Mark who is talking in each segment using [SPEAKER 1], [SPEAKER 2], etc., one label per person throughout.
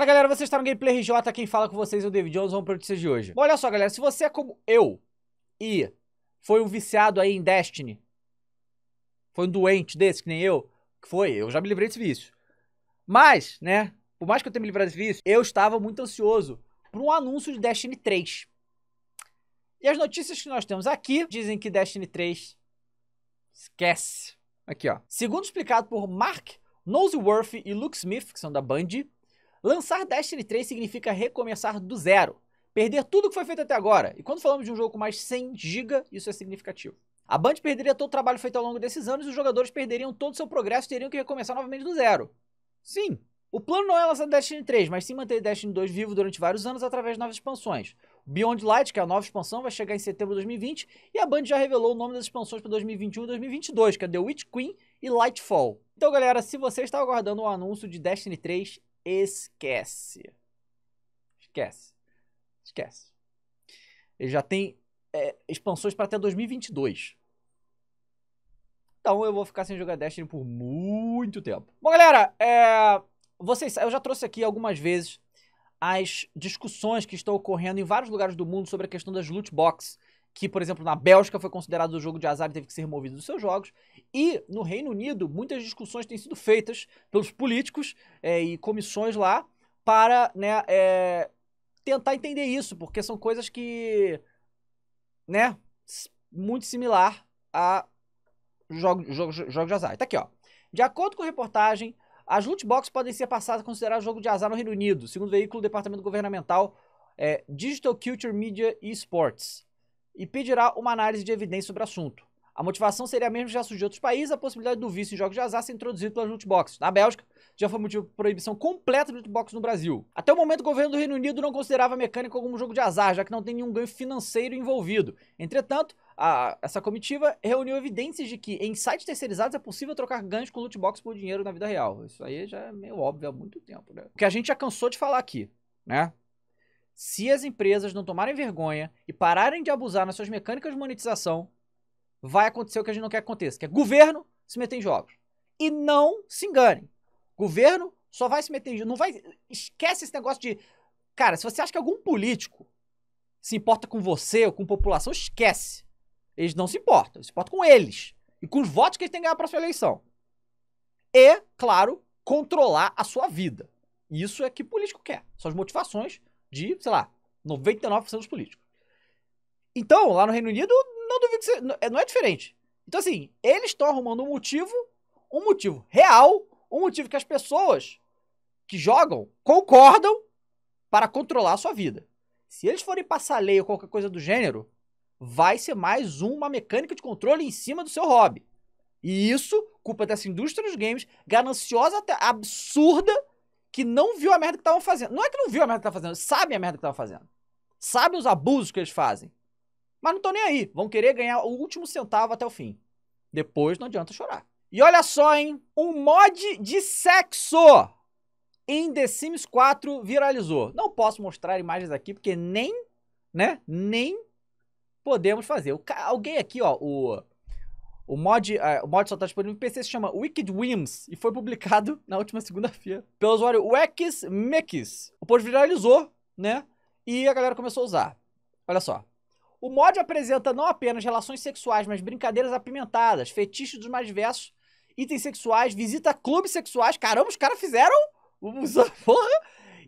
[SPEAKER 1] Fala galera, vocês estão no Gameplay RJ, quem fala com vocês é o David Jones, vamos para notícias de hoje. Bom, olha só galera, se você é como eu e foi um viciado aí em Destiny, foi um doente desse que nem eu, que foi, eu já me livrei desse vício. Mas, né, por mais que eu tenha me livrado desse vício, eu estava muito ansioso por um anúncio de Destiny 3. E as notícias que nós temos aqui dizem que Destiny 3 esquece. Aqui, ó. Segundo explicado por Mark Noseworth e Luke Smith, que são da Bungie, Lançar Destiny 3 significa recomeçar do zero, perder tudo que foi feito até agora. E quando falamos de um jogo com mais 100 GB, isso é significativo. A Band perderia todo o trabalho feito ao longo desses anos e os jogadores perderiam todo o seu progresso e teriam que recomeçar novamente do zero. Sim, o plano não é lançar Destiny 3, mas sim manter Destiny 2 vivo durante vários anos através de novas expansões. Beyond Light, que é a nova expansão, vai chegar em setembro de 2020 e a Band já revelou o nome das expansões para 2021 e 2022, que é The Witch Queen e Lightfall. Então, galera, se você está aguardando o um anúncio de Destiny 3, esquece. Esquece. Esquece. Ele já tem é, expansões para até 2022. Então eu vou ficar sem jogar Destiny por muito tempo. Bom, galera, é, vocês, eu já trouxe aqui algumas vezes as discussões que estão ocorrendo em vários lugares do mundo sobre a questão das loot boxes que, por exemplo, na Bélgica foi considerado um jogo de azar e teve que ser removido dos seus jogos. E no Reino Unido, muitas discussões têm sido feitas pelos políticos é, e comissões lá para né, é, tentar entender isso, porque são coisas que, né, muito similar a jogos jogo, jogo de azar. Tá aqui, ó. De acordo com a reportagem, as loot boxes podem ser passadas a considerar jogo de azar no Reino Unido, segundo o veículo do Departamento Governamental é, Digital Culture Media e Sports e pedirá uma análise de evidência sobre o assunto. A motivação seria a mesma que já surgiu em outros países, a possibilidade do vício em jogos de azar ser introduzido pelas lootboxes. Na Bélgica, já foi motivo de proibição completa de lootbox no Brasil. Até o momento, o governo do Reino Unido não considerava a mecânica como um jogo de azar, já que não tem nenhum ganho financeiro envolvido. Entretanto, a, essa comitiva reuniu evidências de que em sites terceirizados é possível trocar ganhos com lootbox por dinheiro na vida real. Isso aí já é meio óbvio há muito tempo, né? O que a gente já cansou de falar aqui, né? se as empresas não tomarem vergonha e pararem de abusar nas suas mecânicas de monetização, vai acontecer o que a gente não quer que aconteça, que é governo se meter em jogos. E não se enganem. Governo só vai se meter em jogos. Não vai. Esquece esse negócio de. Cara, se você acha que algum político se importa com você ou com população, esquece. Eles não se importam, se importam com eles. E com os votos que eles têm que ganhar para a eleição. E, claro, controlar a sua vida. Isso é que político quer. São as motivações de, sei lá, 99% dos políticos. Então, lá no Reino Unido, não duvido que você, é, não é diferente. Então, assim, eles estão arrumando um motivo, um motivo real, um motivo que as pessoas que jogam concordam para controlar a sua vida. Se eles forem passar lei ou qualquer coisa do gênero, vai ser mais uma mecânica de controle em cima do seu hobby. E isso, culpa dessa indústria dos games, gananciosa, absurda, que não viu a merda que estavam fazendo. Não é que não viu a merda que estavam tá fazendo, sabe a merda que estavam fazendo. Sabe os abusos que eles fazem. Mas não estão nem aí. Vão querer ganhar o último centavo até o fim. Depois não adianta chorar. E olha só, hein? Um mod de sexo em The Sims 4 viralizou. Não posso mostrar imagens aqui porque nem, né? Nem podemos fazer. O ca... Alguém aqui, ó, o o mod, uh, o mod só tá disponível no PC, se chama Wicked Whims e foi publicado na última segunda-feira pelo usuário Wex Mekis. O post viralizou, né? E a galera começou a usar. Olha só. O mod apresenta não apenas relações sexuais, mas brincadeiras apimentadas, fetiches dos mais diversos, itens sexuais, visita clubes sexuais. Caramba, os caras fizeram. Porra!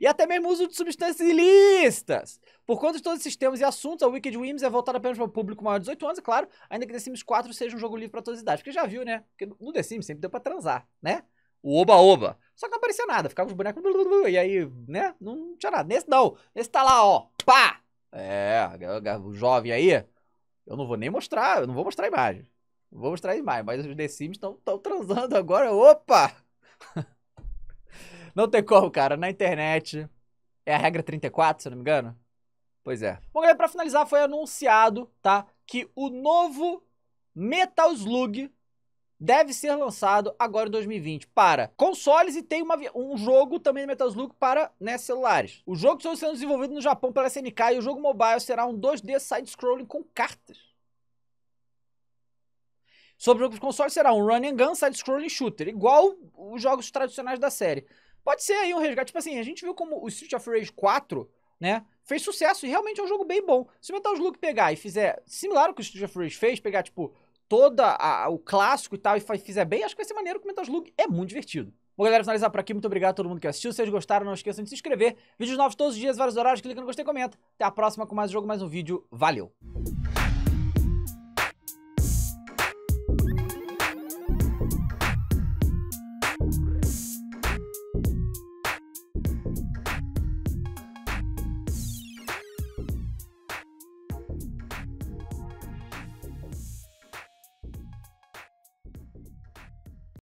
[SPEAKER 1] e até mesmo uso de substâncias ilícitas. Por conta de todos esses temas e assuntos, a Wicked Whims é voltada apenas para o público maior de 18 anos, e é claro, ainda que The Sims 4 seja um jogo livre para todas as idades. Porque já viu, né? Porque no The Sims sempre deu para transar, né? O oba-oba. Só que não aparecia nada, ficava os bonecos, blu, blu, blu, e aí, né? Não tinha nada. Nesse não. Nesse tá lá, ó. Pá! É, o jovem aí, eu não vou nem mostrar, eu não vou mostrar a imagem. Não vou mostrar a imagem, mas os The Sims estão transando agora. Opa! Não tem como, cara. Na internet. É a regra 34, se eu não me engano. Pois é. Bom, galera, pra finalizar, foi anunciado, tá? Que o novo Metal Slug deve ser lançado agora em 2020 para consoles e tem uma, um jogo também de Metal Slug para né, celulares. O jogo está sendo desenvolvido no Japão pela SNK e o jogo mobile será um 2D side-scrolling com cartas. Sobre o jogo de console será um run and gun side-scrolling shooter, igual os jogos tradicionais da série. Pode ser aí um resgate. Tipo assim, a gente viu como o Street of Rage 4, né? Fez sucesso e realmente é um jogo bem bom. Se o Metal Slug pegar e fizer similar ao que o Street of Rage fez, pegar, tipo, toda o clássico e tal e fizer bem, acho que vai ser maneiro que o Metal Slug é muito divertido. Bom, galera, finalizar por aqui. Muito obrigado a todo mundo que assistiu. Se vocês gostaram, não esqueçam de se inscrever. Vídeos novos todos os dias, vários horários. Clica no gostei e comenta. Até a próxima com mais um jogo, mais um vídeo. Valeu!